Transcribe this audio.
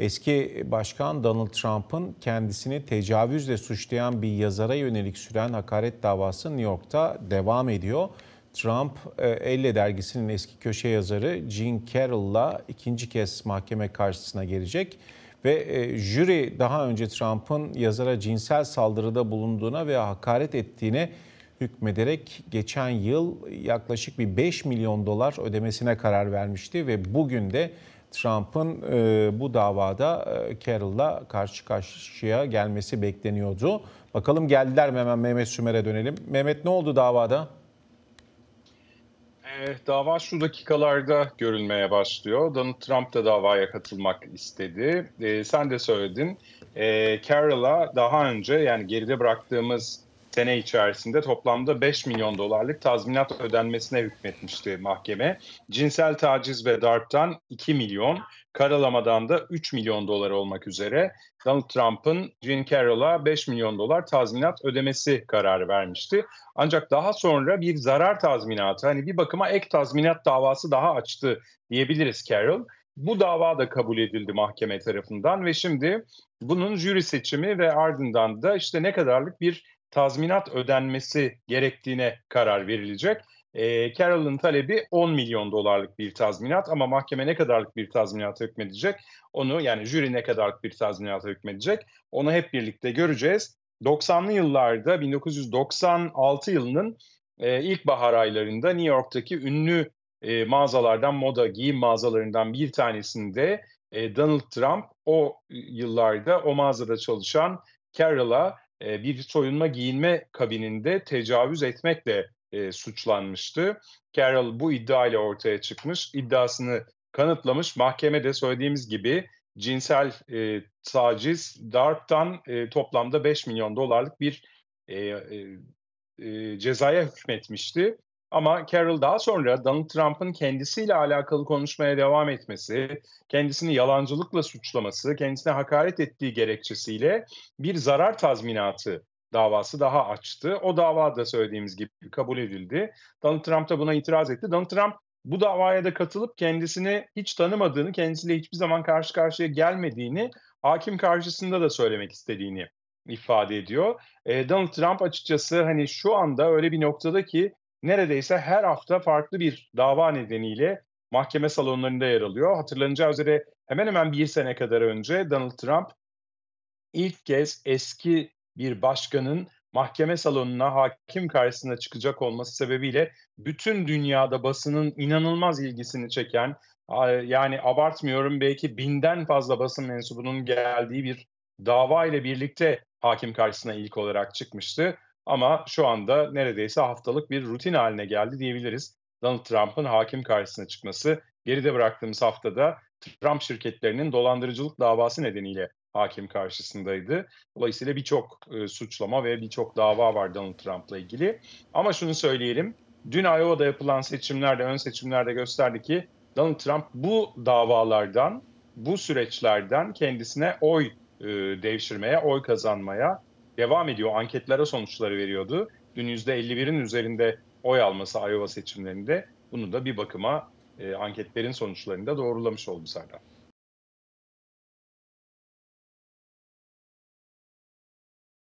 eski başkan Donald Trump'ın kendisini tecavüzle suçlayan bir yazara yönelik süren hakaret davası New York'ta devam ediyor. Trump, e, Elle dergisinin eski köşe yazarı Jean Carroll'la ikinci kez mahkeme karşısına gelecek ve e, jüri daha önce Trump'ın yazara cinsel saldırıda bulunduğuna veya hakaret ettiğine hükmederek geçen yıl yaklaşık bir 5 milyon dolar ödemesine karar vermişti ve bugün de Trump'ın e, bu davada e, Carroll'la karşı karşıya gelmesi bekleniyordu. Bakalım geldiler mi hemen Mehmet Sümer'e dönelim. Mehmet ne oldu davada? E, dava şu dakikalarda görülmeye başlıyor. Donald Trump da davaya katılmak istedi. E, sen de söyledin. E, Carroll'a daha önce yani geride bıraktığımız sene içerisinde toplamda 5 milyon dolarlık tazminat ödenmesine hükmetmişti mahkeme. Cinsel taciz ve darptan 2 milyon, karalamadan da 3 milyon dolar olmak üzere Donald Trump'ın Jean Carroll'a 5 milyon dolar tazminat ödemesi kararı vermişti. Ancak daha sonra bir zarar tazminatı, hani bir bakıma ek tazminat davası daha açtı diyebiliriz Carroll. Bu dava da kabul edildi mahkeme tarafından ve şimdi bunun jüri seçimi ve ardından da işte ne kadarlık bir tazminat ödenmesi gerektiğine karar verilecek. E, ee, Carroll'ın talebi 10 milyon dolarlık bir tazminat ama mahkeme ne kadarlık bir tazminata hükmedecek? Onu yani jüri ne kadarlık bir tazminata hükmedecek? Onu hep birlikte göreceğiz. 90'lı yıllarda 1996 yılının e, bahar aylarında New York'taki ünlü e, mağazalardan, moda giyim mağazalarından bir tanesinde e, Donald Trump o yıllarda o mağazada çalışan Carroll'a e, bir soyunma giyinme kabininde tecavüz etmekle e, suçlanmıştı. Carroll bu iddia ile ortaya çıkmış, iddiasını kanıtlamış. Mahkemede söylediğimiz gibi cinsel e, taciz, DARP'tan e, toplamda 5 milyon dolarlık bir e, e, e, cezaya hükmetmişti. Ama Carroll daha sonra Donald Trump'ın kendisiyle alakalı konuşmaya devam etmesi, kendisini yalancılıkla suçlaması, kendisine hakaret ettiği gerekçesiyle bir zarar tazminatı davası daha açtı. O dava da söylediğimiz gibi kabul edildi. Donald Trump da buna itiraz etti. Donald Trump bu davaya da katılıp kendisini hiç tanımadığını, kendisiyle hiçbir zaman karşı karşıya gelmediğini, hakim karşısında da söylemek istediğini ifade ediyor. E, Donald Trump açıkçası hani şu anda öyle bir noktada ki neredeyse her hafta farklı bir dava nedeniyle mahkeme salonlarında yer alıyor. Hatırlanacağı üzere hemen hemen bir sene kadar önce Donald Trump ilk kez eski bir başkanın mahkeme salonuna hakim karşısına çıkacak olması sebebiyle bütün dünyada basının inanılmaz ilgisini çeken yani abartmıyorum belki binden fazla basın mensubunun geldiği bir dava ile birlikte hakim karşısına ilk olarak çıkmıştı. Ama şu anda neredeyse haftalık bir rutin haline geldi diyebiliriz. Donald Trump'ın hakim karşısına çıkması geride bıraktığımız haftada Trump şirketlerinin dolandırıcılık davası nedeniyle hakim karşısındaydı. Dolayısıyla birçok e, suçlama ve birçok dava var Donald Trump'la ilgili. Ama şunu söyleyelim. Dün Iowa'da yapılan seçimlerde, ön seçimlerde gösterdi ki Donald Trump bu davalardan, bu süreçlerden kendisine oy e, devşirmeye, oy kazanmaya devam ediyor. Anketlere sonuçları veriyordu. Dün %51'in üzerinde oy alması Iowa seçimlerinde bunu da bir bakıma e, anketlerin sonuçlarında doğrulamış oldu Serdar.